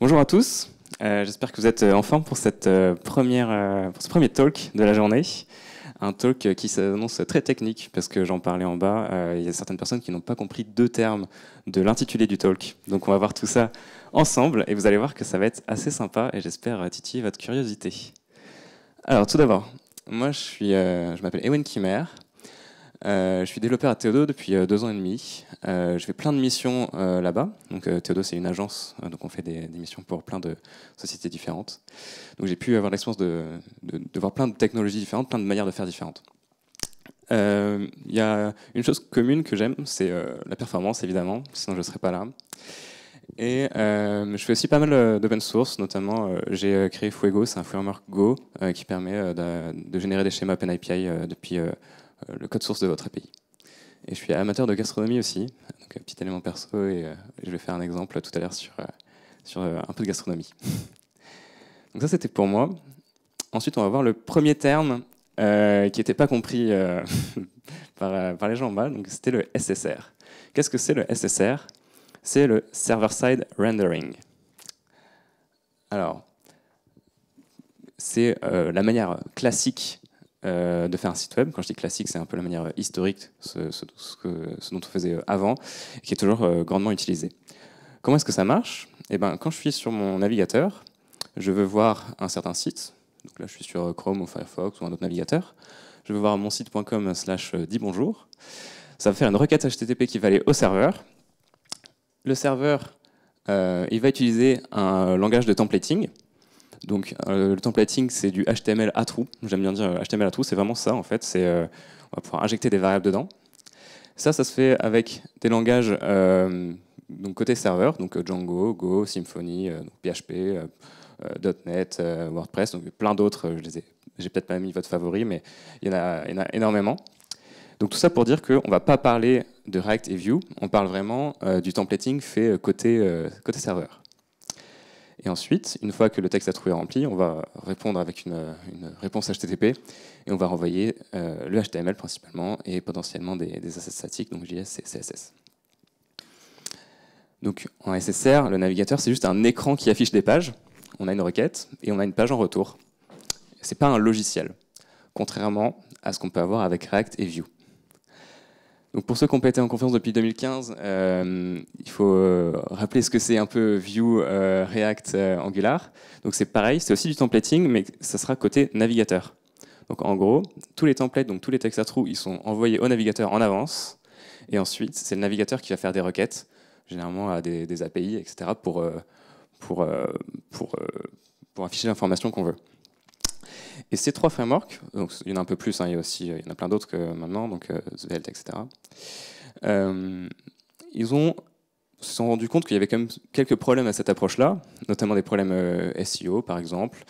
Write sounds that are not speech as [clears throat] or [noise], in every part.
Bonjour à tous. Euh, j'espère que vous êtes euh, en forme pour, cette, euh, première, ce premier talk de la journée. Un talk qui s'annonce très technique, parce que j'en parlais en bas, il y a certaines personnes qui n'ont pas compris deux termes de l'intitulé du talk. Donc on va voir tout ça ensemble, et vous allez voir que ça va être assez sympa, et j'espère titiller votre curiosité. Alors tout d'abord, moi je, je m'appelle Ewen Kimmer, euh, je suis développeur à Théodo depuis euh, deux ans et demi. Euh, je fais plein de missions là-bas. Donc Théodo, c'est une agence, donc on fait des, missions pour plein de sociétés différentes. Donc j'ai pu avoir l'expérience de, voir plein de technologies différentes, plein de manières de faire différentes. Il y a une chose commune que j'aime, c'est la performance, évidemment, sinon je ne serais pas là. Et je fais aussi pas mal d'open source, notamment j'ai créé Fuego, c'est un framework Go qui permet de, générer des schémas OpenAPI depuis euh, le code source de votre API. Et je suis amateur de gastronomie aussi, donc un euh, petit élément perso, euh, et je vais faire un exemple tout à l'heure sur, sur un peu de gastronomie. [laughs] donc ça, c'était pour moi. Ensuite, on va voir le premier terme qui n'était pas compris [laughs] par, par, les gens en bas, donc c'était le SSR. Qu'est-ce que c'est le SSR C'est le Server-Side Rendering. Alors, c'est la manière classique euh, de faire un site web. Quand je dis classique, c'est un peu la manière historique, ce, ce, ce, dont on faisait euh, avant, qui est toujours euh, grandement utilisé. Comment est-ce que ça marche eh ben, Quand je suis sur mon navigateur, je veux voir un certain site. Donc là, je suis sur Chrome ou Firefox ou un autre navigateur. Je veux voir mon site.com slash dit bonjour. Ça va faire une requête HTTP qui va aller au serveur. Le serveur, il va utiliser un langage de templating. Donc euh, le templating, c'est du HTML à trous. J'aime bien dire HTML euh, à trous, c'est vraiment ça en fait. Euh, on va pouvoir injecter des variables dedans. Ça, ça se fait avec des langages côté serveur, donc Django, Go, Symfony, PHP, .NET, WordPress, donc plein d'autres. Je les ai, j'ai peut-être pas mis votre favori, mais il y, en a, énormément. Donc tout ça pour dire qu'on ne va pas parler de React et Vue, on parle vraiment du templating fait côté, côté serveur. Et ensuite, une fois que le texte a trouvé rempli, on va répondre avec une, réponse HTTP et on va renvoyer euh, le HTML principalement et potentiellement des, des assets statiques, donc JS et CSS. Donc en SSR, le navigateur, c'est juste un écran qui affiche des pages. On a une requête et on a une page en retour. Ce n'est pas un logiciel, contrairement à ce qu'on peut avoir avec React et Vue. Donc pour ceux qui ont été en conférence depuis 2015, euh, il faut euh, rappeler ce que c'est un peu Vue, euh, React, Angular. Donc c'est pareil, c'est aussi du templating, mais ça sera côté navigateur. Donc en gros, tous les templates, donc tous les textes à trous, ils sont envoyés au navigateur en avance. Et ensuite, c'est le navigateur qui va faire des requêtes, généralement à des, API, etc., pour, pour, pour, pour afficher l'information qu'on veut. Et ces trois frameworks, donc, il y en a un peu plus, hein, il, y aussi, il en a plein d'autres que maintenant, donc euh, Svelte, etc. Euh, ils se sont rendus compte qu'il y avait quand même quelques problèmes à cette approche-là, notamment des problèmes euh, SEO par exemple,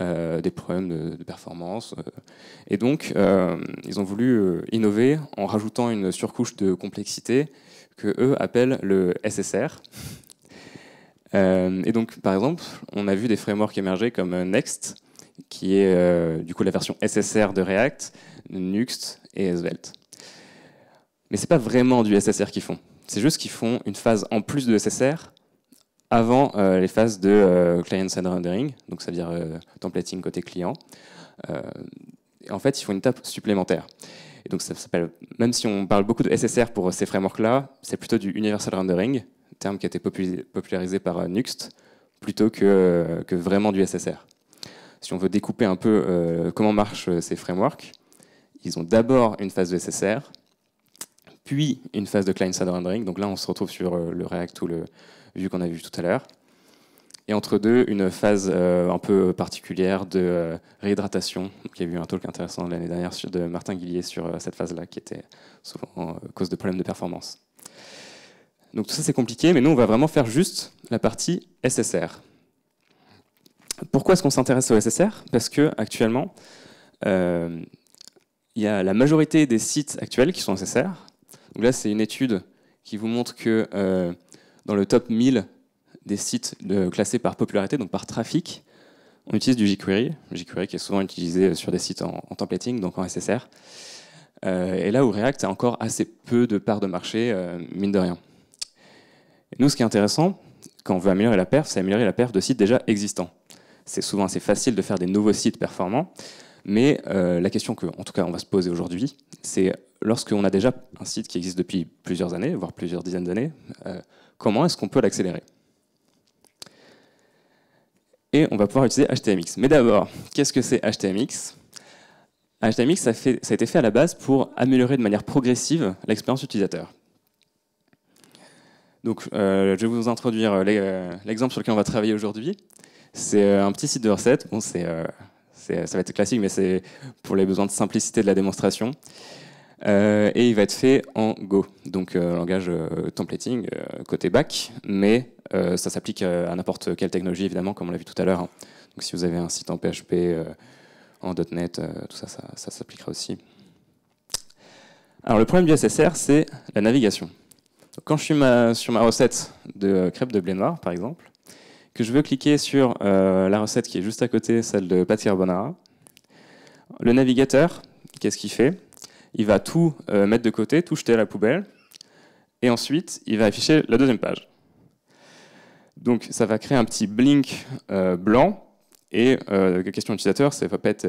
des problèmes de, performance. Et donc, ils ont voulu innover en rajoutant une surcouche de complexité que eux appellent le SSR. et donc, par exemple, on a vu des frameworks émerger comme Next, qui est euh, du coup la version SSR de React, Nuxt et Svelte. Mais c'est pas vraiment du SSR qu'ils font. C'est juste qu'ils font une phase en plus de SSR avant euh, les phases de euh, client-side rendering, donc ça veut dire templating côté client. en fait, ils font une étape supplémentaire. Et donc ça s'appelle, même si on parle beaucoup de SSR pour ces frameworks-là, c'est plutôt du universal rendering, terme qui a été popularisé par Nuxt, plutôt que, que vraiment du SSR si on veut découper un peu euh, comment marchent euh, ces frameworks, ils ont d'abord une phase de SSR, puis une phase de client-side rendering. Donc là, on se retrouve sur euh, le React ou le Vue qu'on a vu tout à l'heure. Et entre deux, une phase un peu particulière de réhydratation. il y a eu un talk intéressant l'année dernière de Martin Guillier sur cette phase-là, qui était souvent cause de problèmes de performance. Donc tout ça, c'est compliqué, mais nous, on va vraiment faire juste la partie SSR. Pourquoi est-ce qu'on s'intéresse au SSR Parce que actuellement, euh, il y a la majorité des sites actuels qui sont SSR. Donc là, c'est une étude qui vous montre que euh, dans le top 1000 des sites classés par popularité, donc par trafic, on utilise du jQuery, jQuery qui est souvent utilisé sur des sites en, templating, donc en SSR. Euh, et là où React a encore assez peu de parts de marché, mine de rien. nous, ce qui est intéressant, quand on veut améliorer la perf, c'est améliorer la perf de sites déjà existants c'est souvent assez facile de faire des nouveaux sites performants. Mais euh, la question que, en tout cas, on va se poser aujourd'hui, c'est lorsqu'on a déjà un site qui existe depuis plusieurs années, voire plusieurs dizaines d'années, euh, comment est-ce qu'on peut l'accélérer Et on va pouvoir utiliser HTMX. Mais d'abord, qu'est-ce que c'est HTMX HTMX, ça, a été fait à la base pour améliorer de manière progressive l'expérience utilisateur. Donc, euh, je vais vous introduire l'exemple sur lequel on va travailler aujourd'hui. C'est euh, un petit site de recette, Bon, euh, c'est, ça va être classique, mais c'est pour les besoins de simplicité de la démonstration. Euh, et il va être fait en Go, donc langage templating côté back, mais ça s'applique à n'importe quelle technologie évidemment, comme on l'a vu tout à l'heure. Hein. Donc si vous avez un site en PHP, en .NET, tout ça, ça, s'appliquera aussi. Alors le problème du SSR, c'est la navigation. quand je suis sur ma recette de crêpes de blé noir, par exemple, que je veux cliquer sur euh, la recette qui est juste à côté, celle de pâté bonara. le navigateur, qu'est-ce qu'il fait Il va tout euh, mettre de côté, tout jeter à la poubelle, et ensuite, il va afficher la deuxième page. Donc, ça va créer un petit blink euh, blanc, et question utilisateur, ça va pas être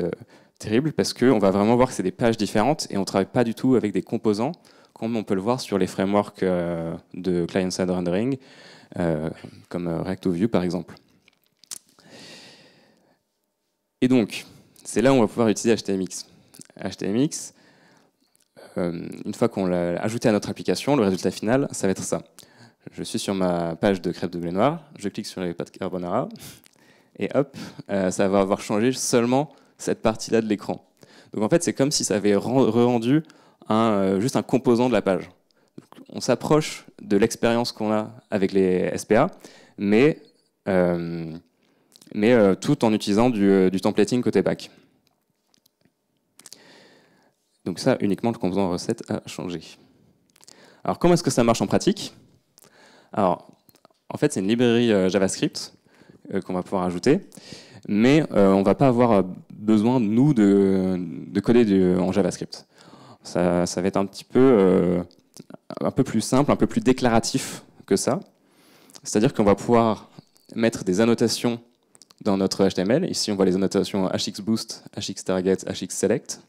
terrible, parce qu'on va vraiment voir que c'est des pages différentes, et on ne travaille pas du tout avec des composants, comme on peut le voir sur les frameworks de client-side rendering, euh, comme euh, React View par exemple. Et donc, c'est là où on va pouvoir utiliser HTMX. HTMX, euh, une fois qu'on l'a ajouté à notre application, le résultat final, ça va être ça. Je suis sur ma page de crêpes de blé noir, je clique sur les pâtes carbonara, et hop, ça va avoir changé seulement cette partie-là de l'écran. Donc en fait, c'est comme si ça avait re rendu un, juste un composant de la page on s'approche de l'expérience qu'on a avec les SPA, mais, euh, mais euh, tout en utilisant euh, du, templating côté back. Donc ça, uniquement le composant recette a changé. Alors comment est-ce que ça marche en pratique Alors, en fait, c'est une librairie JavaScript qu'on va pouvoir ajouter, mais on ne va pas avoir besoin, nous, de, coder en JavaScript. ça, va être un petit peu un peu plus simple, un peu plus déclaratif que ça. C'est-à-dire qu'on va pouvoir mettre des annotations dans notre HTML. Ici, on voit les annotations hxboost, hxtarget, hxselect.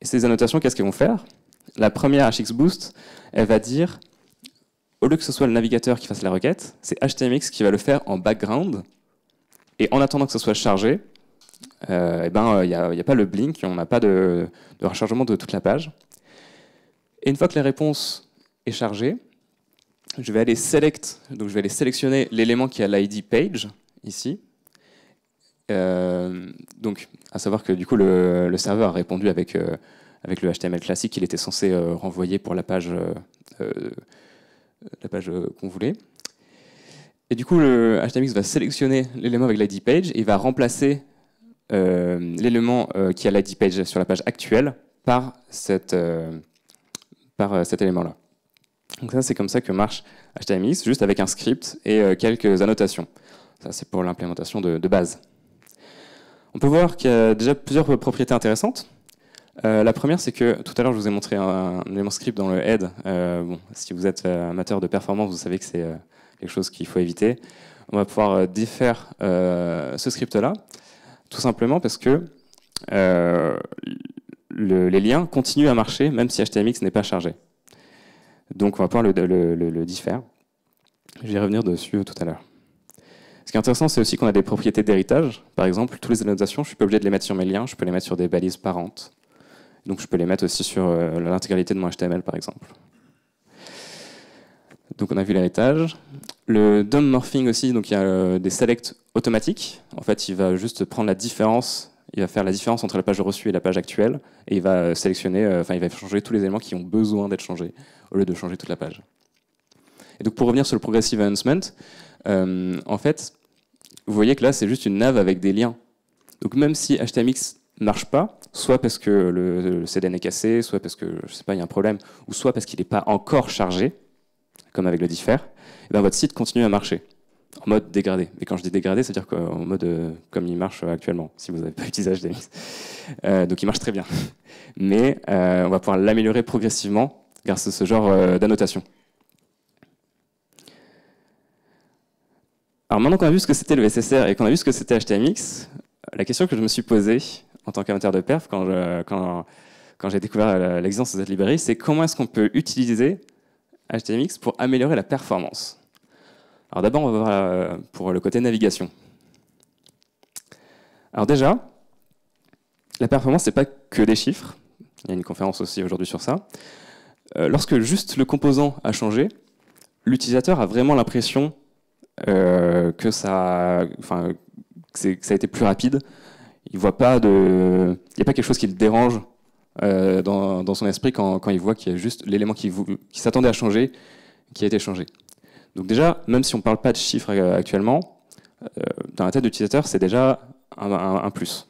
Et ces annotations, qu'est-ce qu'elles vont faire La première hxboost, elle va dire, au lieu que ce soit le navigateur qui fasse la requête, c'est htmx qui va le faire en background. Et en attendant que ce soit chargé, euh, eh ben, euh, il n'y ben, a, a, pas le blink, on n'a pas de rechargement de toute la page une fois que la réponse est chargée, je vais aller sélectionner l'élément qui a l'ID page ici. Euh, donc, à savoir que du coup le, serveur a répondu avec euh, avec le HTML classique qu'il était censé euh, renvoyer pour la page euh, la page qu'on voulait. Et du coup, le HTMX va sélectionner l'élément avec l'ID page et va remplacer l'élément qui a l'ID page sur la page actuelle par cette par euh, cet élément-là. Donc ça, c'est comme ça que marche html juste avec un script et euh, quelques annotations. Ça, c'est pour l'implémentation de, base. On peut voir qu'il y a déjà plusieurs propriétés intéressantes. Euh, la première, c'est que tout à l'heure, je vous ai montré un, élément script dans le head. si vous êtes amateur de performance, vous savez que c'est quelque chose qu'il faut éviter. On va pouvoir défaire ce script-là, tout simplement parce que les liens continuent à marcher même si HTMX n'est pas chargé. Donc on va pouvoir le, diffaire. Je vais revenir dessus tout à l'heure. Ce qui est intéressant, c'est aussi qu'on a des propriétés d'héritage. Par exemple, toutes les annotations, je suis pas obligé de les mettre sur mes liens, je peux les mettre sur des balises parentes. Donc je peux les mettre aussi sur euh, l'intégralité de mon HTML, par exemple. Donc on a vu l'héritage. Le DOM morphing aussi, donc il y a euh, des selects automatiques. En fait, il va juste prendre la différence il va faire la différence entre la page reçue et la page actuelle, et il va euh, sélectionner, euh, enfin il va changer tous les éléments qui ont besoin d'être changés, au lieu de changer toute la page. Et donc pour revenir sur le progressive enhancement, euh, en fait, vous voyez que là c'est juste une nav avec des liens. Donc même si HTMX marche pas, soit parce que le, CDN est cassé, soit parce que je sais pas il y a un problème, ou soit parce qu'il n'est pas encore chargé, comme avec le diffère, eh ben, votre site continue à marcher mode dégradé. Et quand je dis dégradé, c'est-à-dire qu'en mode euh, comme il marche euh, actuellement, si vous n'avez pas utilisé HTMX. Euh, donc il marche très bien. Mais on va pouvoir l'améliorer progressivement grâce à ce genre d'annotation. Alors maintenant qu'on a vu ce que c'était le SSR et qu'on a vu ce que c'était HTMX, la question que je me suis posée en tant qu'amateur de perf quand j'ai quand, découvert l'existence de cette librairie, c'est comment est-ce qu'on peut utiliser HTMX pour améliorer la performance alors d'abord, on va voir euh, pour le côté navigation. Alors déjà, la performance, n'est pas que des chiffres. Il y a une conférence aussi aujourd'hui sur ça. Euh, lorsque juste le composant a changé, l'utilisateur a vraiment l'impression euh, que, ça, a été plus rapide. Il voit pas de, n'y a pas quelque chose qui le dérange dans, son esprit quand, il voit qu'il y a juste l'élément qui s'attendait à changer qui a été changé. Donc déjà, même si on ne parle pas de chiffres euh, actuellement, euh, dans la tête d'utilisateur, c'est déjà un, plus.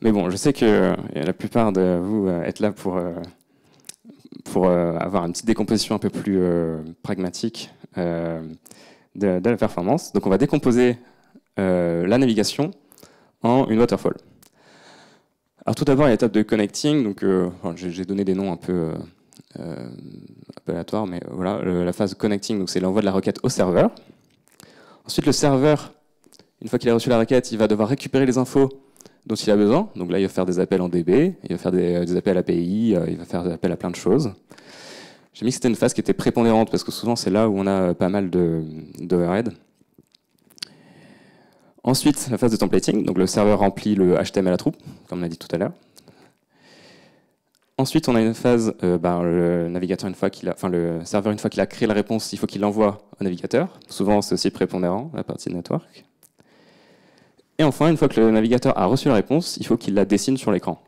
Mais bon, je sais que euh, la plupart de vous êtes là pour, pour avoir une petite décomposition un peu plus pragmatique de, la performance. Donc on va décomposer la navigation en une waterfall. Alors tout d'abord, il y a l'étape de connecting. Donc, j'ai donné des noms un peu, euh, appellatoire, mais voilà, la phase connecting, donc c'est l'envoi de la requête au serveur. Ensuite, le serveur, une fois qu'il a reçu la requête, il va devoir récupérer les infos dont il a besoin. Donc là, il va faire des appels en DB, il va faire des, euh, des appels API, euh, il va faire des appels à plein de choses. J'ai mis que c'était une phase qui était prépondérante parce que souvent c'est là où on a pas mal d'overhead. De, Ensuite, la phase de templating, donc le serveur remplit le HTML à la troupe, comme on a dit tout à l'heure. Ensuite, on a une phase, euh, bah, le navigateur une fois le serveur une fois qu'il a créé la réponse, il faut qu'il l'envoie au navigateur. Souvent, c'est aussi prépondérant la partie de network. Et enfin, une fois que le navigateur a reçu la réponse, il faut qu'il la dessine sur l'écran.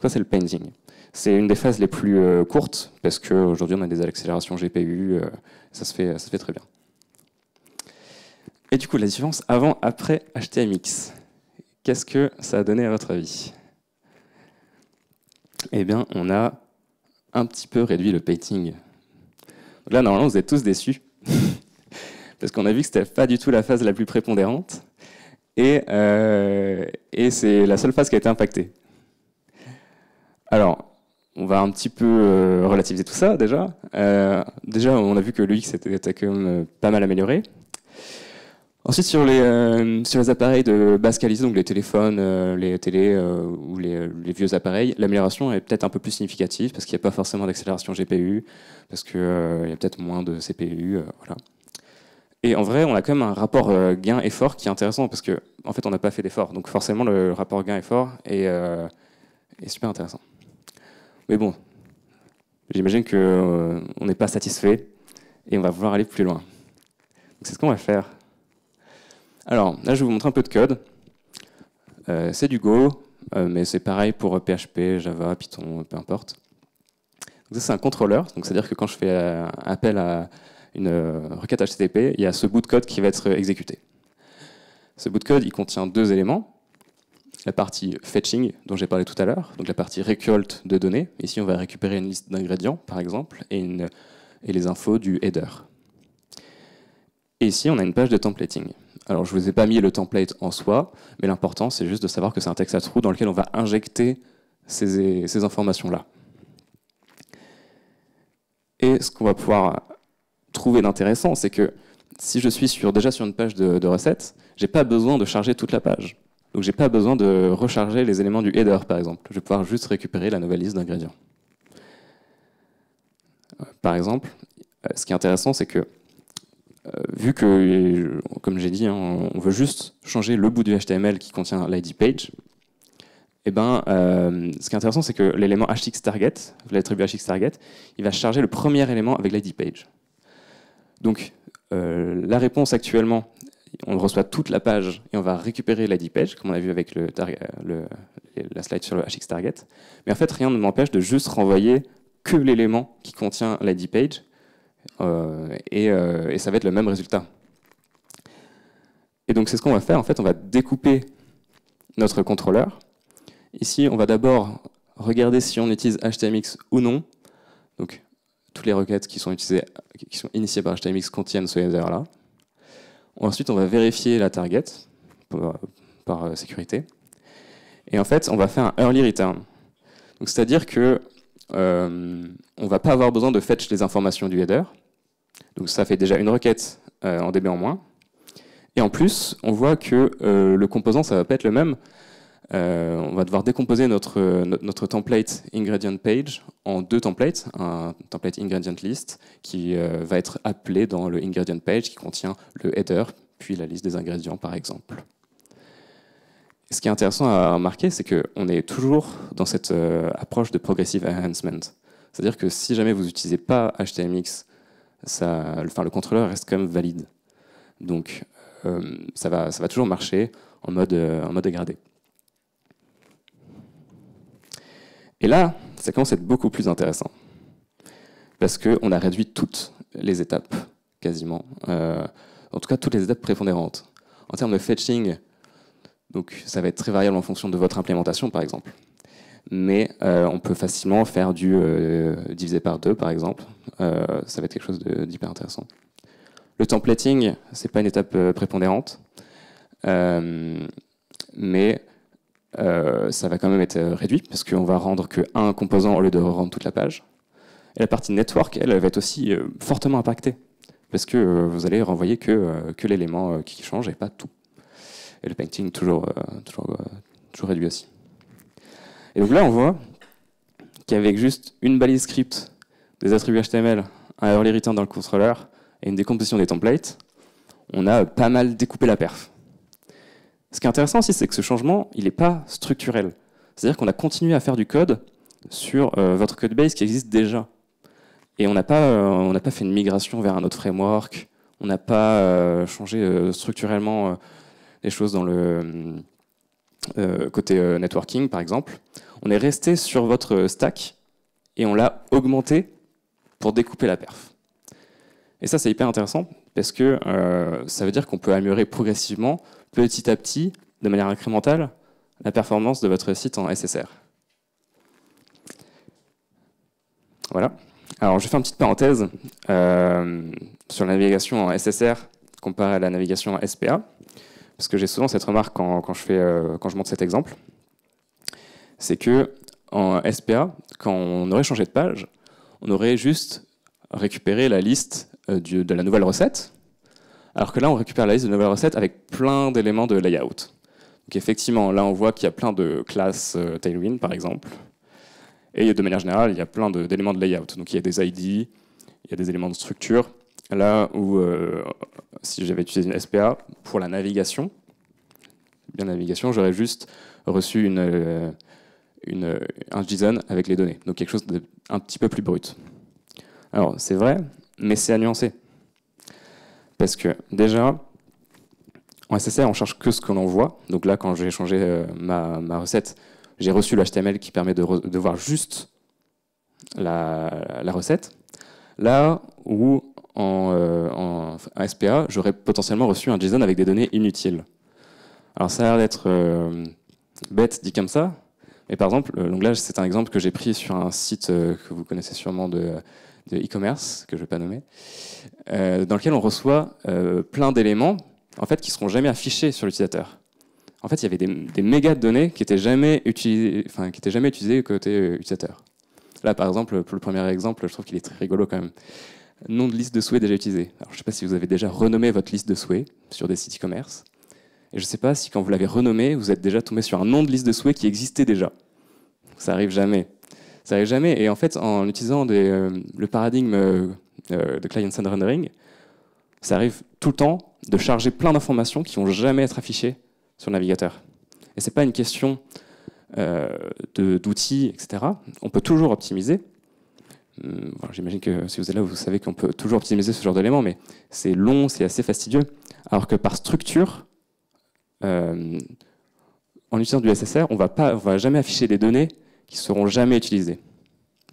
Ça, c'est le painting. C'est une des phases les plus euh, courtes parce qu'aujourd'hui, on a des accélérations GPU, euh, ça se fait, ça se fait très bien. Et du coup, la différence avant-après HTMX, qu'est-ce que ça a donné à votre avis eh bien, on a un petit peu réduit le painting. là, normalement, vous êtes tous déçus, [laughs] parce qu'on a vu que ce n'était pas du tout la phase la plus prépondérante, euh, et, c'est la seule phase qui a été impactée. Alors, on va un petit peu euh, relativiser tout ça déjà. Euh, déjà, on a vu que l'UX était, était quand même pas mal amélioré, Ensuite, sur les, euh, sur les appareils de basse qualité, donc les téléphones, euh, les télés euh, ou les, vieux appareils, l'amélioration est peut-être un peu plus significative parce qu'il n'y a pas forcément d'accélération GPU, parce qu'il y a peut-être moins de CPU. Et en vrai, on a quand même un rapport gain-effort qui est intéressant parce qu'en en fait, on n'a pas fait d'effort. Donc forcément, le rapport gain-effort est super intéressant. Mais bon, j'imagine qu'on n'est pas satisfait et on va vouloir aller plus loin. C'est ce qu'on va faire. Alors là, je vais vous montrer un peu de code. Euh, c'est du Go, euh, mais c'est pareil pour PHP, euh, Java, Python, peu importe. c'est un contrôleur. c'est-à-dire que quand je fais appel à une requête HTTP, il y a ce bout de code qui va être exécuté. Ce bout de code, il contient deux éléments. La partie fetching, dont j'ai parlé tout à l'heure, donc la partie récolte de données. Ici, on va récupérer une liste d'ingrédients, par exemple, et les infos du header. Et ici, on a une page de templating. Alors, je ne vous ai pas mis le template en soi, mais l'important, c'est juste de savoir que c'est un texte à trous dans lequel on va injecter ces, informations-là. Et ce qu'on va pouvoir trouver d'intéressant, c'est que si je suis sur, déjà sur une page de, de je n'ai pas besoin de charger toute la page. Donc n'ai pas besoin de recharger les éléments du header, par exemple. Je vais pouvoir juste récupérer la nouvelle liste d'ingrédients. Euh, par exemple, euh, ce qui est intéressant, c'est que euh, vu que, euh, comme j'ai dit, hein, on veut juste changer le bout du HTML qui contient l'ID page, eh ben, euh, ce qui est intéressant, c'est que l'élément HX target, l'attribut HX target, il va charger le premier élément avec l'ID page. Donc, la réponse actuellement, on reçoit toute la page et on va récupérer l'ID page, comme on a vu avec la slide sur le HX target. Mais en fait, rien ne m'empêche de juste renvoyer que l'élément qui contient l'ID page euh, euh, et, ça va être le même résultat. Et donc c'est ce qu'on va faire, en fait, on va découper notre contrôleur. Ici, on va d'abord regarder si on utilise HTMX ou non. Donc toutes les requêtes qui sont, utilisées, qui sont initiées par HTMX contiennent ce header-là. Ensuite, on va vérifier la target par euh, sécurité. Et en fait, on va faire un early return. C'est-à-dire que on ne va pas avoir besoin de fetch les informations du header. Donc ça fait déjà une requête euh, en DB en moins. Et en plus, on voit que euh, le composant, ça ne va pas être le même. Euh, on va devoir décomposer notre, notre, template ingredient page en deux templates. Un template ingredient list qui va être appelé dans le ingredient page qui contient le header, puis la liste des ingrédients par exemple. Ce qui est intéressant à remarquer, c'est qu'on est toujours dans cette approche de progressive enhancement. C'est-à-dire que si jamais vous n'utilisez pas HTMX le contrôleur reste quand même valide. Donc euh, ça, va, toujours marcher euh, en mode, dégradé. Et là, ça commence à être beaucoup plus intéressant. Parce qu'on a réduit toutes les étapes, quasiment. Euh, en tout cas, toutes les étapes prépondérantes. En termes de fetching, donc ça va être très variable en fonction de votre implémentation, par exemple mais euh, on peut facilement faire du euh, divisé par deux, par exemple. Euh, ça va être quelque chose d'hyper intéressant. Le templating, ce n'est pas une étape prépondérante, mais ça va quand même être réduit parce qu'on va rendre qu'un composant au lieu de rendre toute la page. Et la partie network, elle, va être aussi fortement impactée parce que vous allez renvoyer que, l'élément qui change et pas tout. Et le painting toujours toujours toujours réduit aussi. Et donc là, on voit qu'avec juste une balise script, des attributs HTML, un early return dans le contrôleur et une décomposition des templates, on a pas mal découpé la perf. Ce qui est intéressant aussi, c'est que ce changement, il n'est pas structurel. C'est-à-dire qu'on a continué à faire du code sur euh, votre code base qui existe déjà. Et on n'a pas, euh, pas, fait une migration vers un autre framework, on n'a pas euh, changé structurellement les choses dans le euh, côté euh, networking par exemple, on est resté sur votre stack et on l'a augmenté pour découper la perf. Et ça, c'est hyper intéressant parce que euh, ça veut dire qu'on peut améliorer progressivement, petit à petit, de manière incrémentale, la performance de votre site en SSR. Voilà. Alors, je fais une petite parenthèse sur la navigation en SSR comparée à la navigation en SPA. Parce que j'ai souvent cette remarque euh, quand, je montre cet exemple, c'est que en SPA, quand on aurait changé de page, on aurait juste récupéré la liste euh, de la nouvelle recette, alors que là, on récupère la liste de la nouvelle recette avec plein d'éléments de layout. Donc effectivement, là, on voit qu'il y a plein de classes euh, Tailwind, par exemple, et de manière générale, il y a plein d'éléments de, de, layout. Donc il y a des ID, il y a des éléments de structure, Là où, euh, si j'avais utilisé une SPA pour la navigation, bien navigation, j'aurais juste reçu euh, euh, un JSON avec les données. Donc quelque chose d'un petit peu plus brut. Alors, c'est vrai, mais c'est à nuancer. Parce que déjà, en SSR, on cherche que ce qu'on l'on voit. Donc là, quand j'ai changé ma, recette, j'ai reçu l'HTML qui permet de, voir juste la, recette. Là où en, euh, SPA, j'aurais potentiellement reçu un JSON avec des données inutiles. Alors ça a l'air d'être euh, bête dit comme ça, mais par exemple, l'onglage, euh, c'est un exemple que j'ai pris sur un site que vous connaissez sûrement de e-commerce, que je ne vais pas nommer, dans lequel on reçoit plein d'éléments en fait, qui ne seront jamais affichés sur l'utilisateur. En fait, il y avait des, méga de données qui n'étaient jamais, étaient jamais utilisées côté utilisateur. Là, par exemple, pour le premier exemple, je trouve qu'il est très rigolo quand même nom de liste de souhaits déjà utilisé. je ne sais pas si vous avez déjà renommé votre liste de souhaits sur des sites e-commerce. Et je ne sais pas si quand vous l'avez renommé, vous êtes déjà tombé sur un nom de liste de souhaits qui existait déjà. Ça arrive jamais. Ça arrive jamais. Et en fait, en utilisant euh, le paradigme euh, euh, de client-side rendering, ça arrive tout le temps de charger plein d'informations qui vont jamais être affichées sur le navigateur. Et ce n'est pas une question d'outils, etc. On peut toujours optimiser. Euh, j'imagine que si vous êtes là, vous savez qu'on peut toujours optimiser ce genre d'éléments, mais c'est long, c'est assez fastidieux. Alors que par structure, euh, en utilisant du SSR, on ne va jamais afficher des données qui ne seront jamais utilisées.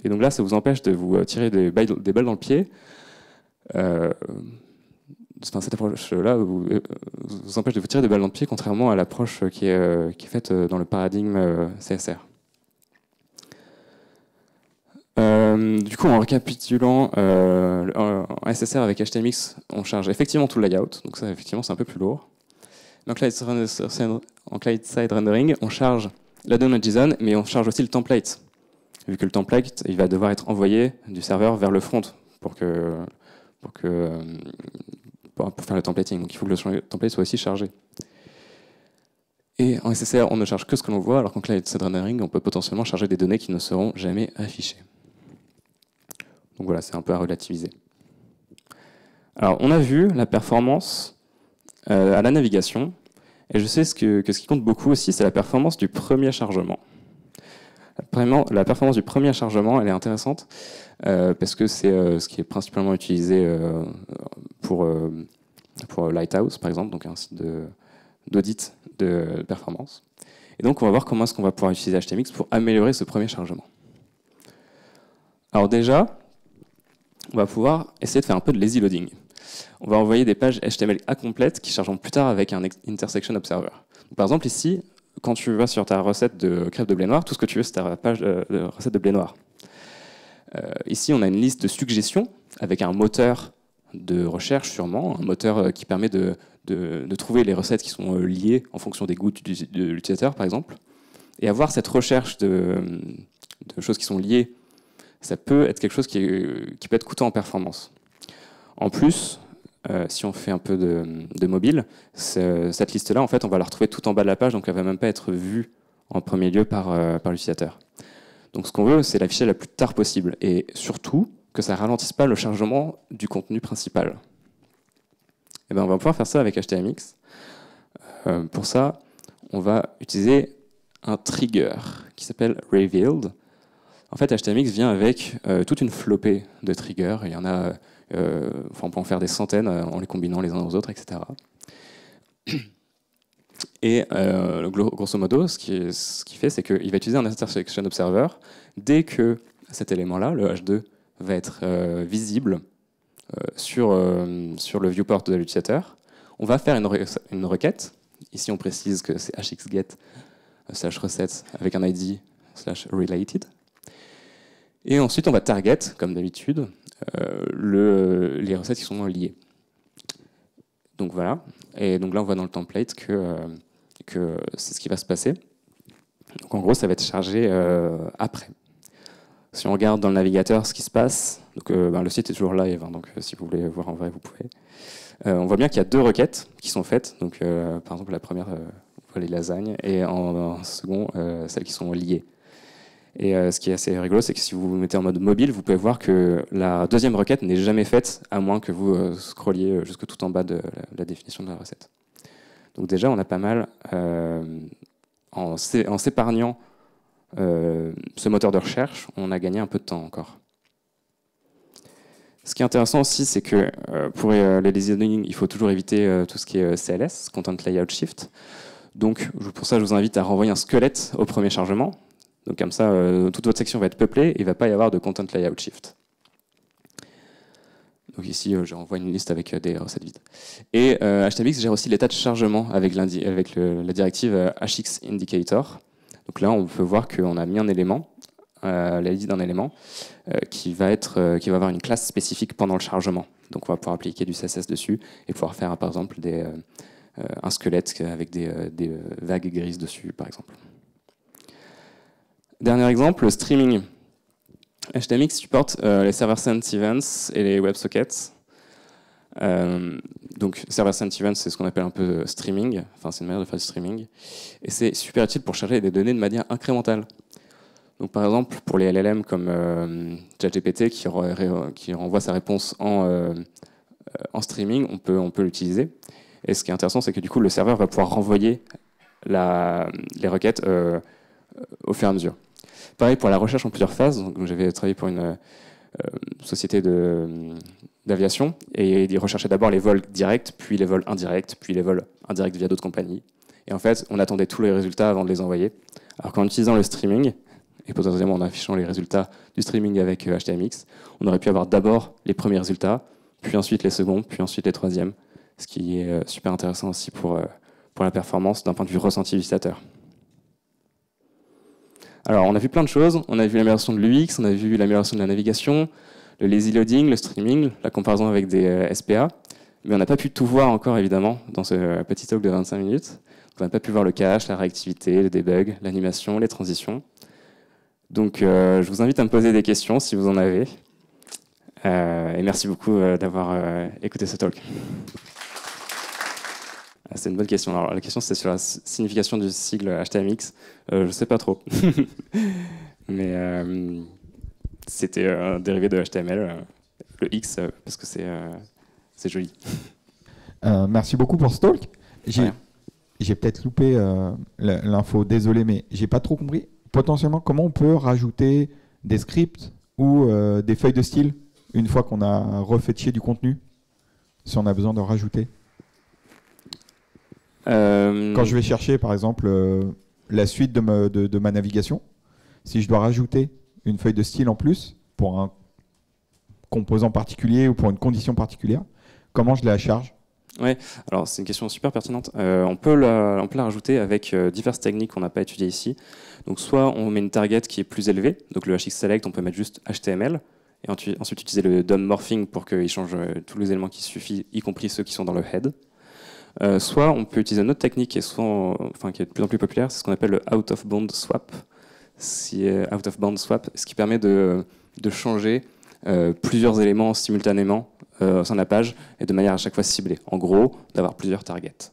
Et donc là, ça vous empêche de vous euh, tirer des, balles dans le pied. cette approche-là vous, vous, empêche de vous tirer des balles dans le pied, contrairement à l'approche qui est, faite dans le paradigme CSR. Euh, du coup, en récapitulant, euh, en SSR avec HTMX, on charge effectivement tout le layout, donc ça, effectivement, c'est un peu plus lourd. En client-side rendering, on charge la donnée JSON, mais on charge aussi le template, vu que le template, il va devoir être envoyé du serveur vers le front pour que pour euh, pour faire le templating. Donc, il faut que le template soit aussi chargé. Et en SSR, on ne charge que ce que l'on voit, alors qu'en client-side rendering, on peut potentiellement charger des données qui ne seront jamais affichées. Donc voilà, c'est un peu à relativiser. Alors, on a vu la performance euh, à la navigation, et je sais que, ce qui compte beaucoup aussi, c'est la performance du premier chargement. la performance du premier chargement, elle est intéressante euh, parce que c'est euh, ce qui est principalement utilisé pour, Lighthouse, par exemple, donc un site d'audit de, performance. Et donc, on va voir comment est-ce qu'on va pouvoir utiliser HTMX pour améliorer ce premier chargement. Alors déjà, on va pouvoir essayer de faire un peu de lazy loading. On va envoyer des pages HTML incomplètes qui chargeront plus tard avec un intersection observer. par exemple, ici, quand tu vas sur ta recette de crêpes de blé noir, tout ce que tu veux, c'est ta page de, euh, euh, recette de blé noir. Euh, ici, on a une liste de suggestions avec un moteur de recherche sûrement, un moteur qui permet de, trouver les recettes qui sont liées en fonction des goûts de l'utilisateur, par exemple, et avoir cette recherche de choses qui sont liées ça peut être quelque chose qui, peut être coûteux en performance. En plus, euh, si on fait un peu de, mobile, cette liste-là, en fait, on va la retrouver tout en bas de la page, donc elle ne va même pas être vue en premier lieu par, euh, l'utilisateur. Donc ce qu'on veut, c'est l'afficher la plus tard possible, et surtout que ça ne ralentisse pas le chargement du contenu principal. Et eh ben, on va pouvoir faire ça avec HTMX. Euh, pour ça, on va utiliser un trigger qui s'appelle revealed, en fait, HTMX vient avec euh, toute une flopée de triggers. Il y en a, euh, on peut en faire des centaines euh, en les combinant les uns aux autres, etc. Et [clears throat] grosso modo, ce qu'il qui fait, c'est qu'il va utiliser un intersection observer dès que cet élément-là, le H2, va être visible sur, sur le viewport de l'utilisateur. On va faire une, requête. Ici, on précise que c'est hxget slash recette avec un ID slash related et ensuite, on va target, comme d'habitude, euh, le, les recettes qui sont liées. Donc voilà. Et donc là, on voit dans le template que, euh, que c'est ce qui va se passer. Donc en gros, ça va être chargé euh, après. Si on regarde dans le navigateur ce qui se passe, donc, ben, le site est toujours live, hein, donc si vous voulez voir en vrai, vous pouvez. on voit bien qu'il y a deux requêtes qui sont faites. Donc, par exemple, la première, on les lasagnes, et en, en second, celles qui sont liées. Et euh, ce qui est assez rigolo, c'est que si vous vous mettez en mode mobile, vous pouvez voir que la deuxième requête n'est jamais faite, à moins que vous euh, scrolliez euh, jusque tout en bas de la, définition de la recette. Donc déjà, on a pas mal, en, s'épargnant ce moteur de recherche, on a gagné un peu de temps encore. Ce qui est intéressant aussi, c'est que pour les designing, il faut toujours éviter tout ce qui est CLS, Content Layout Shift. Donc pour ça, je vous invite à renvoyer un squelette au premier chargement, donc comme ça, euh, toute votre section va être peuplée et il ne va pas y avoir de content layout shift. Donc ici, euh, j'envoie une liste avec euh, des recettes vides. Et HTMX gère aussi l'état de chargement avec, avec la directive HX indicator. Donc là, on peut voir qu'on a mis un élément, la l'id d'un élément, qui, va être, qui va avoir une classe spécifique pendant le chargement. Donc on va pouvoir appliquer du CSS dessus et pouvoir faire par exemple un squelette avec des vagues grises dessus, par exemple. Dernier exemple, le streaming. HTMX supporte euh, les server sent events et les WebSockets. sockets. Euh, donc, server sent events, c'est ce qu'on appelle un peu euh, streaming. Enfin, c'est une manière de faire du streaming. Et c'est super utile pour charger des données de manière incrémentale. Donc, par exemple, pour les LLM comme ChatGPT qui, renvoie sa réponse en, streaming, on peut, on peut l'utiliser. Et ce qui est intéressant, c'est que du coup, le serveur va pouvoir renvoyer les requêtes au fur et à mesure. Pareil pour la recherche en plusieurs phases. Donc, j'avais travaillé pour une euh, euh, société euh, d'aviation et ils recherchaient d'abord les vols directs, puis les vols indirects, puis les vols indirects via d'autres compagnies. Et en fait, on attendait tous les résultats avant de les envoyer. Alors qu'en utilisant le streaming, et potentiellement en affichant les résultats du streaming avec HTMX, on aurait pu avoir d'abord les premiers résultats, puis ensuite les seconds, puis ensuite les troisièmes, ce qui est super intéressant aussi pour, pour la performance d'un point de vue ressenti utilisateur. Alors, on a vu plein de choses. On a vu l'amélioration de l'UX, on a vu l'amélioration de la navigation, le lazy loading, le streaming, la comparaison avec des euh, SPA. Mais on n'a pas pu tout voir encore, évidemment, dans ce euh, petit talk de 25 minutes. on n'a pas pu voir le cache, la réactivité, le debug, l'animation, les transitions. Donc, euh, je vous invite à me poser des questions si vous en avez. et merci beaucoup d'avoir écouté ce talk. Ah, c'est une bonne question. Alors, la question, c'est sur la signification du sigle HTMX. Euh, je ne sais pas trop. [laughs] Mais euh, c'était un dérivé de HTML, euh, le X, parce que c'est euh, joli. [laughs] merci beaucoup pour ce talk. J'ai peut-être loupé l'info, désolé, mais j'ai pas trop compris. Potentiellement, comment on peut rajouter des scripts ou des feuilles de style une fois qu'on a refait chier du contenu, si on a besoin de rajouter euh, Quand je vais chercher, par exemple, euh, la suite de ma, navigation, si je dois rajouter une feuille de style en plus pour un composant particulier ou pour une condition particulière, comment je la charge Ouais, alors c'est une question super pertinente. Euh, on, peut la, rajouter avec diverses techniques qu'on n'a pas étudiées ici. Donc soit on met une target qui est plus élevée, donc le HX select, on peut mettre juste HTML, et ensuite utiliser le DOM morphing pour qu'il change tous les éléments qui suffisent, y compris ceux qui sont dans le head. Euh, soit on peut utiliser une autre technique qui est, enfin, qui est de plus en plus populaire, c'est ce qu'on appelle le out of bound swap. Euh, out of swap, ce qui permet de, changer euh, plusieurs éléments simultanément euh, au sein la page et de manière à chaque fois ciblée. En gros, d'avoir plusieurs targets.